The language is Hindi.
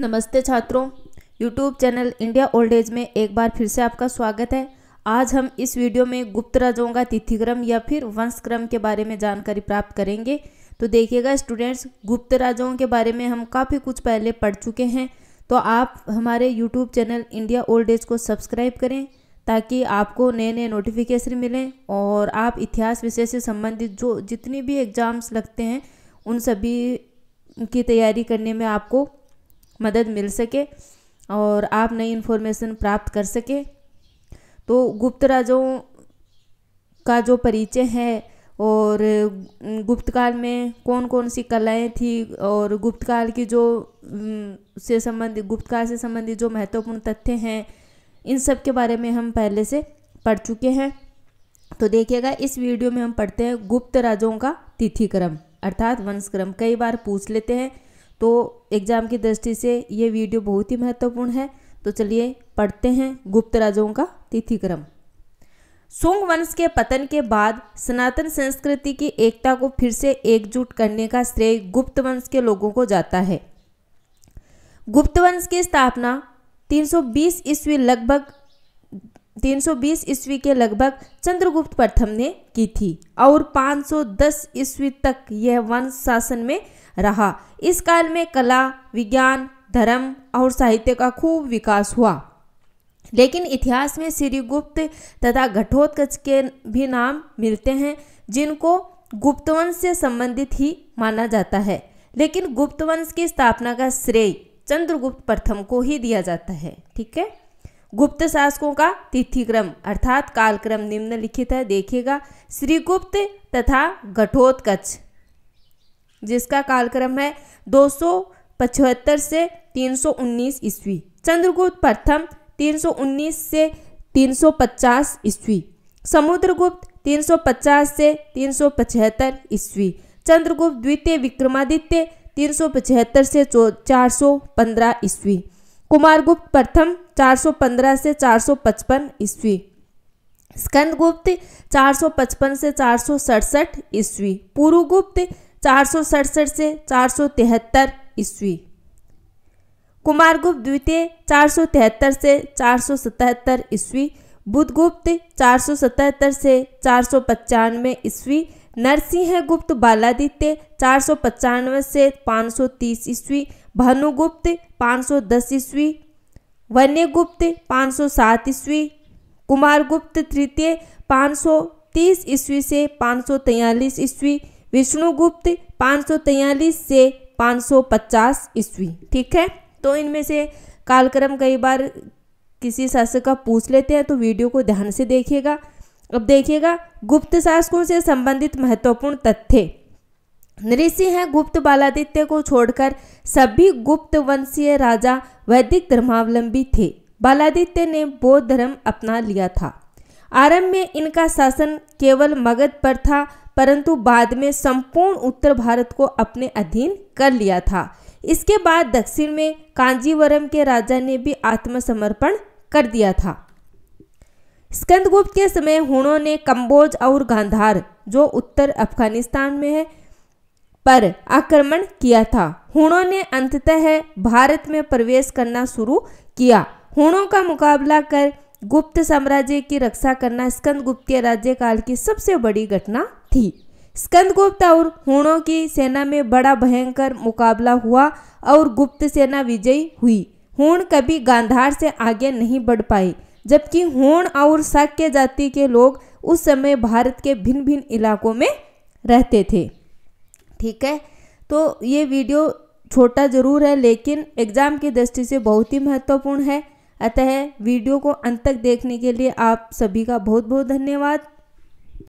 नमस्ते छात्रों YouTube channel India old age में एक बार फिर से आपका स्वागत है आज हम इस वीडियो में गुप्त राजों का तिथिक्रम या फिर वंशक्रम के बारे में जानकारी प्राप्त करेंगे तो देखिएगा स्टूडेंट्स गुप्त राजाओं के बारे में हम काफ़ी कुछ पहले पढ़ चुके हैं तो आप हमारे YouTube channel India old age को सब्सक्राइब करें ताकि आपको नए नए नोटिफिकेशन मिलें और आप इतिहास विषय से संबंधित जो जितनी भी एग्ज़ाम्स लगते हैं उन सभी की तैयारी करने में आपको मदद मिल सके और आप नई इन्फॉर्मेशन प्राप्त कर सके तो गुप्त राजाओं का जो परिचय है और गुप्त काल में कौन कौन सी कलाएं थी और गुप्त काल की जो से संबंधित गुप्त काल से संबंधित जो महत्वपूर्ण तथ्य हैं इन सब के बारे में हम पहले से पढ़ चुके हैं तो देखिएगा इस वीडियो में हम पढ़ते हैं गुप्त राजाओं का तिथिक्रम अर्थात वंशक्रम कई बार पूछ लेते हैं तो एग्ज़ाम की दृष्टि से ये वीडियो बहुत ही महत्वपूर्ण है तो चलिए पढ़ते हैं गुप्त राजाओं का तिथिक्रम सुंग वंश के पतन के बाद सनातन संस्कृति की एकता को फिर से एकजुट करने का श्रेय गुप्त वंश के लोगों को जाता है गुप्त वंश की स्थापना 320 ईस्वी लगभग 320 ईस्वी के लगभग चंद्रगुप्त प्रथम ने की थी और 510 ईस्वी तक यह वंश शासन में रहा इस काल में कला विज्ञान धर्म और साहित्य का खूब विकास हुआ लेकिन इतिहास में श्रीगुप्त तथा घटोत्कच के भी नाम मिलते हैं जिनको गुप्तवंश से संबंधित ही माना जाता है लेकिन गुप्तवंश की स्थापना का श्रेय चंद्रगुप्त प्रथम को ही दिया जाता है ठीक है गुप्त शासकों का तिथिक्रम अर्थात कालक्रम निम्नलिखित है देखिएगा श्रीगुप्त तथा घटोत्कच जिसका कालक्रम है दो से 319 ईस्वी चंद्रगुप्त प्रथम 319 से 350 ईस्वी समुद्रगुप्त 350 से 375 ईस्वी चंद्रगुप्त द्वितीय विक्रमादित्य 375 से 415 ईस्वी कुमारगुप्त प्रथम 415 से 455 ईस्वी स्कंदगुप्त 455 से चार ईस्वी पुरुगुप्त चार से चार ईस्वी कुमारगुप्त द्वितीय 473 से 477 ईस्वी बुधगुप्त 477 से चार सौ पचानवे ईस्वी गुप्त बालादित्य चार सौ पचानवे से 530 ईस्वी भानुगुप्त 510 ईस्वी वन्यगुप्त 507 ईस्वी कुमारगुप्त तृतीय 530 ईस्वी से 543 ईस्वी विष्णुगुप्त 543 से 550 ईस्वी ठीक है तो इनमें से कालक्रम कई बार किसी शासक का पूछ लेते हैं तो वीडियो को ध्यान से देखिएगा अब देखिएगा गुप्त शासकों से संबंधित महत्वपूर्ण तथ्य नृसिंह गुप्त बालादित्य को छोड़कर सभी गुप्त वंशीय राजा वैदिक धर्मावलंबी थे बालादित्य ने बौद्ध धर्म अपना लिया था आरंभ में इनका शासन केवल मगध पर था परंतु बाद में संपूर्ण उत्तर भारत को अपने अधीन कर लिया था इसके बाद दक्षिण में कांजीवरम के राजा ने भी आत्मसमर्पण कर दिया था स्कंदगुप्त के समय हुनों ने कंबोज और गांधार जो उत्तर अफगानिस्तान में है पर आक्रमण किया था हुणों ने अंततः भारत में प्रवेश करना शुरू किया हुणों का मुकाबला कर गुप्त साम्राज्य की रक्षा करना स्कंद राज्य राज्यकाल की सबसे बड़ी घटना थी स्कंदगुप्त और हुणों की सेना में बड़ा भयंकर मुकाबला हुआ और गुप्त सेना विजयी हुई हुण कभी गांधार से आगे नहीं बढ़ पाई जबकि हुण और शाक्य जाति के लोग उस समय भारत के भिन्न भिन्न इलाकों में रहते थे ठीक है तो ये वीडियो छोटा जरूर है लेकिन एग्ज़ाम की दृष्टि से बहुत ही महत्वपूर्ण है अतः वीडियो को अंत तक देखने के लिए आप सभी का बहुत बहुत धन्यवाद